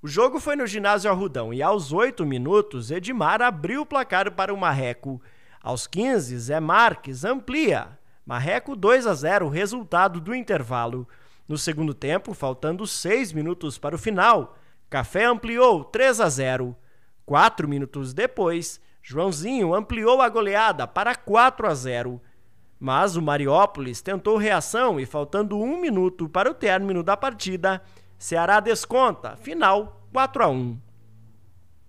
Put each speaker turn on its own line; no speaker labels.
O jogo foi no ginásio Arrudão e aos 8 minutos, Edmar abriu o placar para o Marreco. Aos 15, Zé Marques amplia. Marreco 2 a 0, resultado do intervalo. No segundo tempo, faltando 6 minutos para o final, Café ampliou 3 a 0. Quatro minutos depois, Joãozinho ampliou a goleada para 4 a 0. Mas o Mariópolis tentou reação e, faltando um minuto para o término da partida, Ceará desconta, final 4 a 1.